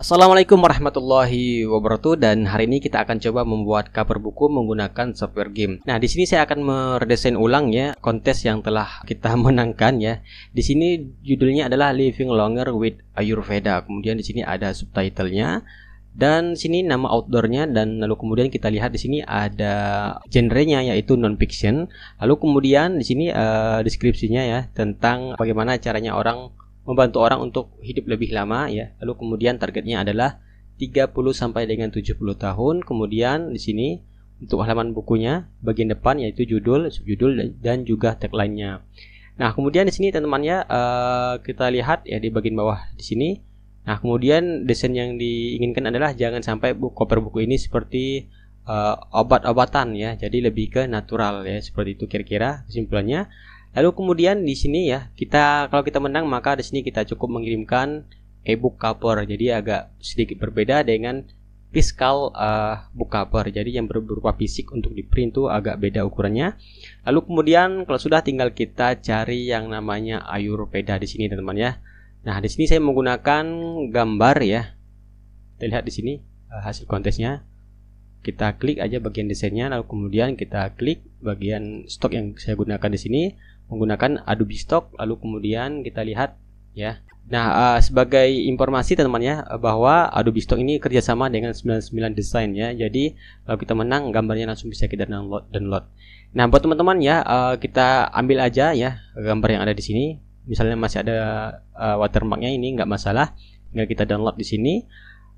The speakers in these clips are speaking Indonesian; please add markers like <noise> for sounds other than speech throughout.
Assalamualaikum warahmatullahi wabarakatuh dan hari ini kita akan coba membuat cover buku menggunakan software game. Nah, di sini saya akan meredesain ulang ya kontes yang telah kita <laughs> menangkan ya. Di sini judulnya adalah Living Longer with Ayurveda. Kemudian di sini ada subtitlenya dan sini nama outdoornya dan lalu kemudian kita lihat di sini ada genrenya yaitu non fiction lalu kemudian di sini uh, deskripsinya ya tentang bagaimana caranya orang membantu orang untuk hidup lebih lama ya. Lalu kemudian targetnya adalah 30 sampai dengan 70 tahun. Kemudian di sini untuk halaman bukunya bagian depan yaitu judul, subjudul dan juga tagline-nya. Nah, kemudian di sini teman-teman ya eh, kita lihat ya di bagian bawah di sini. Nah, kemudian desain yang diinginkan adalah jangan sampai buku cover buku ini seperti uh, obat-obatan ya. Jadi lebih ke natural ya, seperti itu kira-kira kesimpulannya. Lalu kemudian di sini ya, kita kalau kita menang maka di sini kita cukup mengirimkan ebook cover. Jadi agak sedikit berbeda dengan fiskal uh, book cover. Jadi yang berupa fisik untuk di print itu agak beda ukurannya. Lalu kemudian kalau sudah tinggal kita cari yang namanya ayur Ayurveda di sini teman-teman ya. Nah, di sini saya menggunakan gambar ya. Kita lihat di sini uh, hasil kontesnya. Kita klik aja bagian desainnya lalu kemudian kita klik bagian stok yang saya gunakan di sini menggunakan Adobe Stock lalu kemudian kita lihat ya Nah, uh, sebagai informasi teman-teman ya eh, bahwa Adobe Stock ini kerjasama dengan 99 Design ya. Jadi kalau kita menang gambarnya langsung bisa kita download. download. Nah, buat teman-teman ya uh, kita ambil aja ya gambar yang ada di sini. Misalnya masih ada uh, watermarknya ini nggak masalah. Tinggal kita download di sini.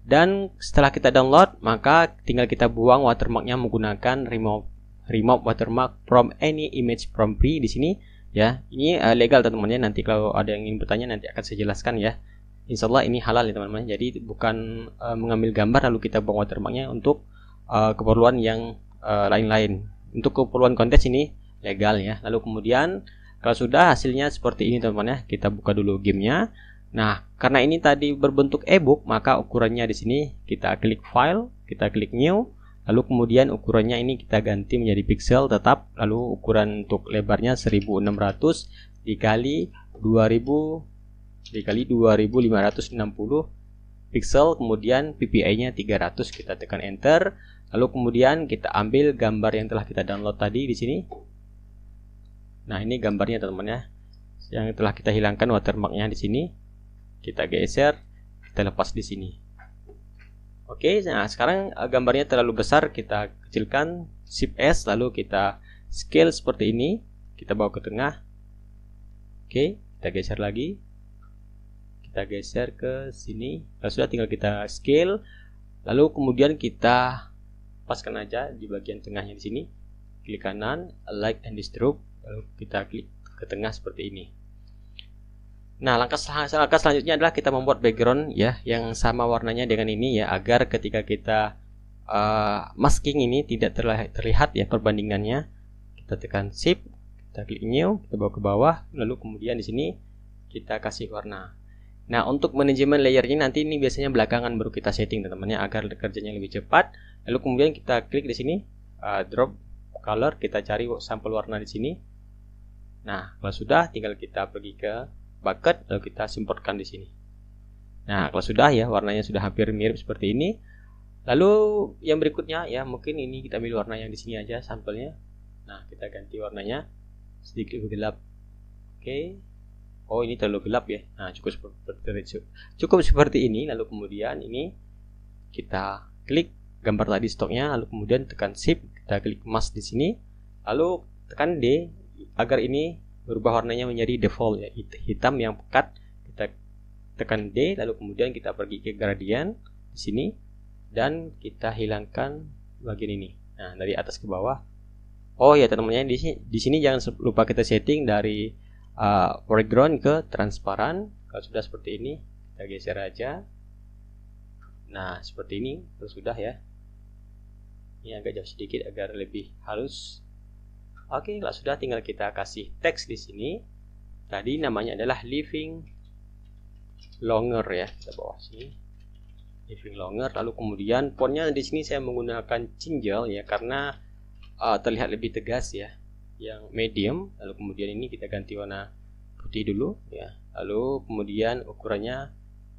Dan setelah kita download maka tinggal kita buang watermarknya menggunakan remove remove watermark from any image from free di sini ya ini uh, legal teman-teman ya nanti kalau ada yang ingin bertanya nanti akan saya jelaskan ya Insya Allah ini halal ya teman-teman jadi bukan uh, mengambil gambar lalu kita buang watermarknya untuk uh, keperluan yang lain-lain uh, untuk keperluan kontes ini legal ya lalu kemudian kalau sudah hasilnya seperti ini teman-teman ya kita buka dulu gamenya nah karena ini tadi berbentuk ebook maka ukurannya di sini kita klik file kita klik new lalu kemudian ukurannya ini kita ganti menjadi pixel tetap lalu ukuran untuk lebarnya 1600 dikali 2000 dikali 2560 pixel kemudian PPI nya 300 kita tekan enter lalu kemudian kita ambil gambar yang telah kita download tadi di sini nah ini gambarnya teman-teman ya yang telah kita hilangkan watermarknya di sini kita geser kita lepas di sini Oke, nah sekarang eh, gambarnya terlalu besar, kita kecilkan Shift S lalu kita scale seperti ini, kita bawa ke tengah. Oke, kita geser lagi. Kita geser ke sini. Nah, sudah tinggal kita scale lalu kemudian kita paskan aja di bagian tengahnya di sini. Klik kanan, like and disturb, lalu kita klik ke tengah seperti ini. Nah, langkah, sel langkah selanjutnya adalah kita membuat background ya yang sama warnanya dengan ini ya agar ketika kita uh, masking ini tidak terlihat, terlihat ya perbandingannya. Kita tekan shift, kita klik new, kita bawa ke bawah, lalu kemudian di sini kita kasih warna. Nah, untuk manajemen layernya nanti ini biasanya belakangan baru kita setting teman-teman ya agar kerjanya lebih cepat. Lalu kemudian kita klik di sini uh, drop color, kita cari sampel warna di sini. Nah, kalau sudah tinggal kita pergi ke bucket lalu kita semprotkan di sini. Nah, kalau sudah ya warnanya sudah hampir mirip seperti ini. Lalu yang berikutnya ya mungkin ini kita ambil warna yang di sini aja sampelnya. Nah, kita ganti warnanya sedikit lebih gelap. Oke. Okay. Oh, ini terlalu gelap ya. Nah, cukup seperti cukup seperti ini lalu kemudian ini kita klik gambar tadi stoknya lalu kemudian tekan shift, kita klik mask di sini. Lalu tekan D agar ini berubah warnanya menjadi default ya hitam yang pekat kita tekan D lalu kemudian kita pergi ke gradient di sini dan kita hilangkan bagian ini nah dari atas ke bawah oh ya teman-teman di sini di sini jangan lupa kita setting dari uh, foreground ke transparan kalau sudah seperti ini kita geser aja nah seperti ini terus sudah ya ini agak jauh sedikit agar lebih halus Oke, kalau sudah tinggal kita kasih teks di sini. Tadi namanya adalah living longer ya, ke bawah sini. Living longer lalu kemudian fontnya di sini saya menggunakan cinjal ya karena uh, terlihat lebih tegas ya. Yang medium lalu kemudian ini kita ganti warna putih dulu ya. Lalu kemudian ukurannya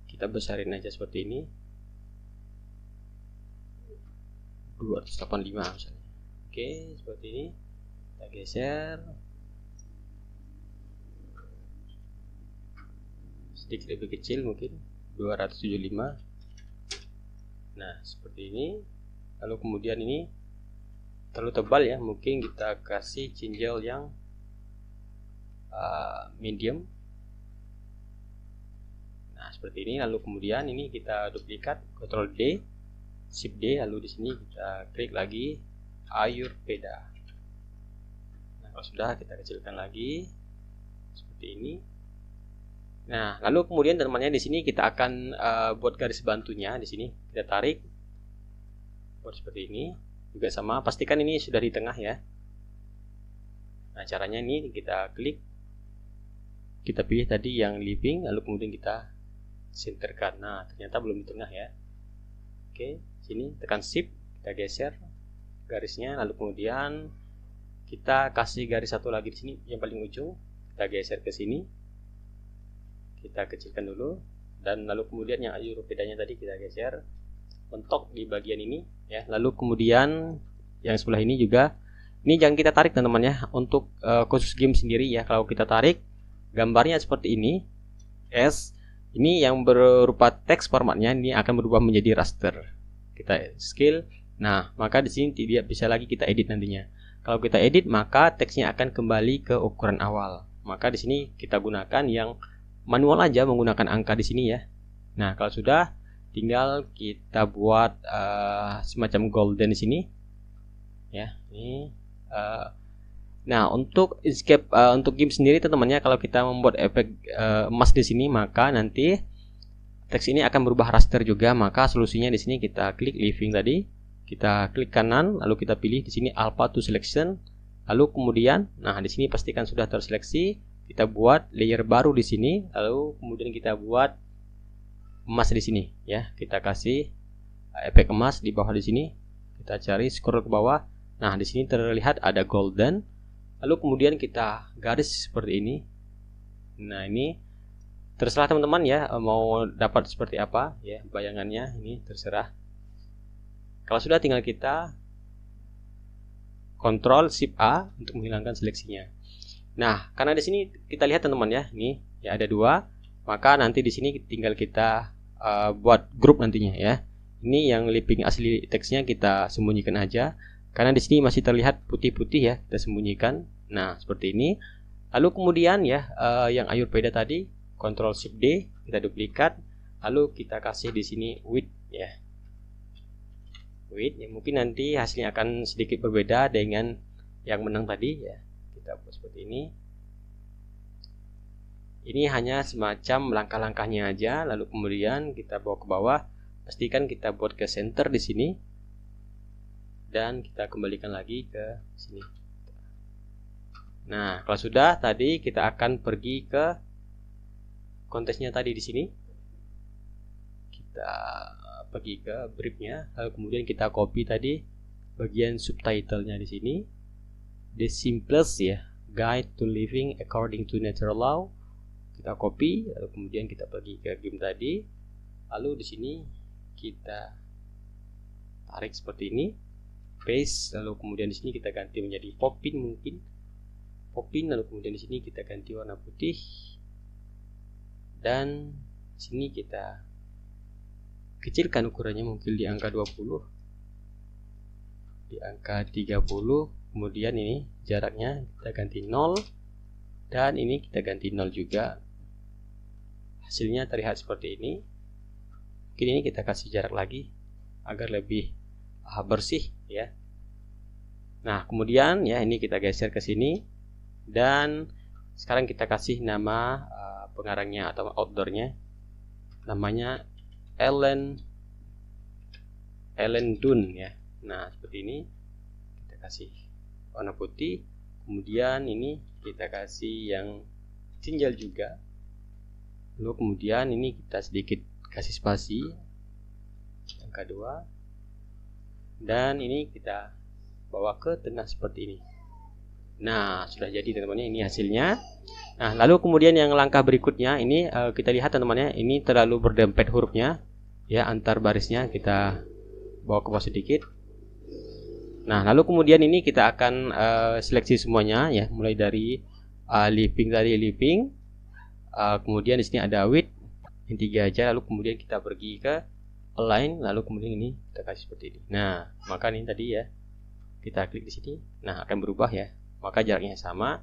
kita besarin aja seperti ini. 285 misalnya. Oke, seperti ini kita geser sedikit lebih kecil mungkin 275 nah seperti ini lalu kemudian ini terlalu tebal ya mungkin kita kasih cinjal yang uh, medium nah seperti ini lalu kemudian ini kita duplikat Ctrl D Shift D lalu di sini kita klik lagi ayur ayurveda kalau oh, sudah kita kecilkan lagi seperti ini nah lalu kemudian temannya di sini kita akan uh, buat garis bantunya di sini kita tarik buat seperti ini juga sama pastikan ini sudah di tengah ya nah caranya ini kita klik kita pilih tadi yang living lalu kemudian kita centerkan nah ternyata belum di tengah ya oke sini tekan shift kita geser garisnya lalu kemudian kita kasih garis satu lagi di sini yang paling ujung kita geser ke sini kita kecilkan dulu dan lalu kemudian yang ayur bedanya tadi kita geser mentok di bagian ini ya lalu kemudian yang sebelah ini juga ini jangan kita tarik teman-teman ya untuk uh, khusus game sendiri ya kalau kita tarik gambarnya seperti ini S ini yang berupa teks formatnya ini akan berubah menjadi raster kita scale nah maka di sini tidak bisa lagi kita edit nantinya kalau kita edit, maka teksnya akan kembali ke ukuran awal. Maka di sini kita gunakan yang manual aja menggunakan angka di sini ya. Nah, kalau sudah tinggal kita buat uh, semacam golden di sini. Ya, ini uh, Nah, untuk escape uh, untuk game sendiri teman-temannya kalau kita membuat efek uh, emas di sini maka nanti teks ini akan berubah raster juga, maka solusinya di sini kita klik living tadi. Kita klik kanan, lalu kita pilih di sini alpha to selection. Lalu kemudian, nah di sini pastikan sudah terseleksi. Kita buat layer baru di sini, lalu kemudian kita buat emas di sini ya. Kita kasih eh, efek emas di bawah di sini. Kita cari scroll ke bawah. Nah, di sini terlihat ada golden. Lalu kemudian kita garis seperti ini. Nah, ini terserah teman-teman ya mau dapat seperti apa ya bayangannya ini terserah kalau sudah tinggal kita kontrol shift A untuk menghilangkan seleksinya. Nah, karena di sini kita lihat teman-teman ya, ini ya ada dua, maka nanti di sini tinggal kita uh, buat grup nantinya ya. Ini yang living asli teksnya kita sembunyikan aja, karena di sini masih terlihat putih-putih ya, kita sembunyikan. Nah, seperti ini. Lalu kemudian ya, uh, yang Ayurveda tadi, kontrol Shift D, kita duplikat, lalu kita kasih di sini width ya wait ya mungkin nanti hasilnya akan sedikit berbeda dengan yang menang tadi ya kita buat seperti ini ini hanya semacam langkah-langkahnya aja lalu kemudian kita bawa ke bawah pastikan kita buat ke center di sini dan kita kembalikan lagi ke sini nah kalau sudah tadi kita akan pergi ke kontesnya tadi di sini kita pergi ke briefnya lalu eh, kemudian kita copy tadi bagian subtitlenya di sini the simplest ya guide to living according to natural law kita copy lalu kemudian kita pergi ke game tadi lalu di sini kita tarik seperti ini face lalu kemudian di sini kita ganti menjadi popin mungkin popin lalu kemudian di sini kita ganti warna putih dan sini kita Kecilkan ukurannya mungkin di angka 20 di angka 30 kemudian ini jaraknya kita ganti 0 dan ini kita ganti 0 juga hasilnya terlihat seperti ini mungkin ini kita kasih jarak lagi agar lebih ah, bersih ya nah kemudian ya ini kita geser ke sini dan sekarang kita kasih nama uh, pengarangnya atau outdoornya namanya Ellen Ellen Dun ya nah seperti ini kita kasih warna putih kemudian ini kita kasih yang tinggal juga lalu kemudian ini kita sedikit kasih spasi angka kedua dan ini kita bawa ke tengah seperti ini Nah, sudah jadi teman-teman ini hasilnya. Nah, lalu kemudian yang langkah berikutnya ini uh, kita lihat teman-teman ya, ini terlalu berdempet hurufnya. Ya, antar barisnya kita bawa ke bawah sedikit. Nah, lalu kemudian ini kita akan uh, seleksi semuanya ya, mulai dari uh, eh, living tadi living. Uh, kemudian di sini ada width yang tiga aja lalu kemudian kita pergi ke align lalu kemudian ini kita kasih seperti ini. Nah, maka ini tadi ya kita klik di sini. Nah, akan berubah ya maka jaraknya sama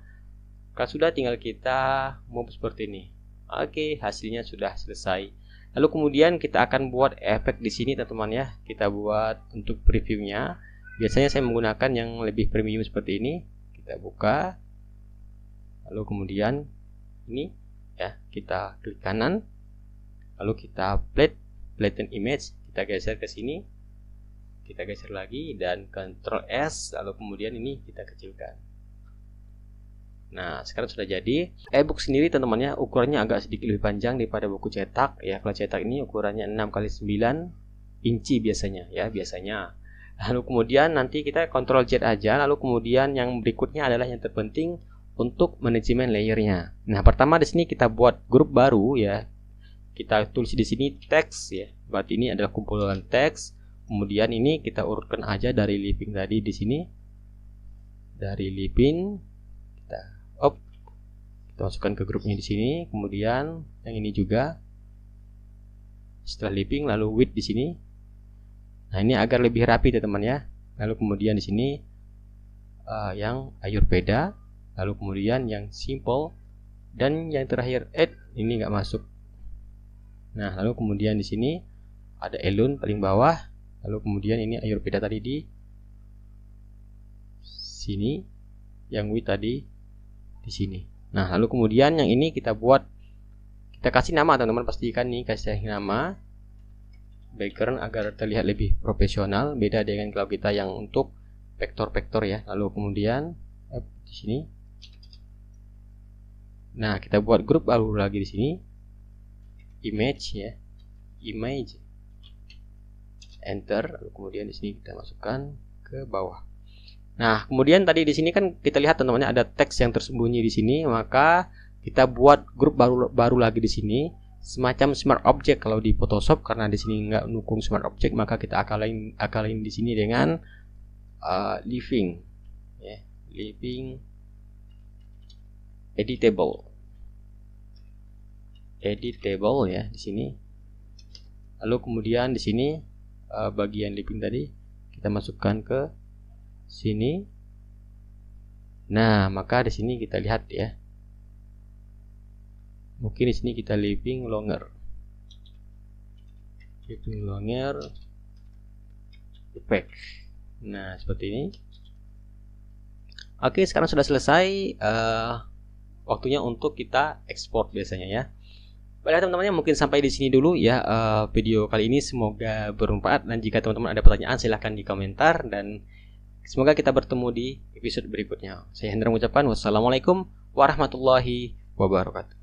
kalau sudah tinggal kita move seperti ini oke hasilnya sudah selesai lalu kemudian kita akan buat efek di sini teman-teman ya kita buat untuk previewnya biasanya saya menggunakan yang lebih premium seperti ini kita buka lalu kemudian ini ya kita klik kanan lalu kita plate plate image kita geser ke sini kita geser lagi dan Ctrl S lalu kemudian ini kita kecilkan Nah, sekarang sudah jadi. E-book sendiri teman-temannya ukurannya agak sedikit lebih panjang daripada buku cetak ya. Kalau cetak ini ukurannya 6 kali 9 inci biasanya ya, biasanya. Lalu kemudian nanti kita kontrol Z aja, lalu kemudian yang berikutnya adalah yang terpenting untuk manajemen layernya. Nah, pertama di sini kita buat grup baru ya. Kita tulis di sini teks ya. Berarti ini adalah kumpulan teks. Kemudian ini kita urutkan aja dari living tadi di sini. Dari living kita kita masukkan ke grupnya di sini kemudian yang ini juga setelah living lalu width di sini nah ini agar lebih rapi ya teman ya lalu kemudian di sini uh, yang beda lalu kemudian yang simple dan yang terakhir add ini nggak masuk nah lalu kemudian di sini ada elun paling bawah lalu kemudian ini ayur beda tadi di sini yang width tadi di sini Nah, lalu kemudian yang ini kita buat kita kasih nama teman-teman pastikan nih kasih nama background agar terlihat lebih profesional beda dengan kalau kita yang untuk vektor-vektor ya. Lalu kemudian eh, di sini Nah, kita buat grup baru lagi di sini image ya. Image enter lalu kemudian di sini kita masukkan ke bawah Nah, kemudian tadi di sini kan kita lihat teman-teman ada teks yang tersembunyi di sini, maka kita buat grup baru baru lagi di sini semacam smart object kalau di Photoshop karena di sini nggak mendukung smart object maka kita akalin akalin di sini dengan uh, living yeah, living editable editable ya di sini lalu kemudian di sini uh, bagian living tadi kita masukkan ke sini. Nah, maka di sini kita lihat ya. Mungkin di sini kita living longer. Living longer effect. Nah, seperti ini. Oke, sekarang sudah selesai. Uh, waktunya untuk kita ekspor biasanya ya. Baiklah teman-teman ya mungkin sampai di sini dulu ya uh, video kali ini semoga bermanfaat dan jika teman-teman ada pertanyaan silahkan di komentar dan Semoga kita bertemu di episode berikutnya. Saya Hendra mengucapkan wassalamualaikum warahmatullahi wabarakatuh.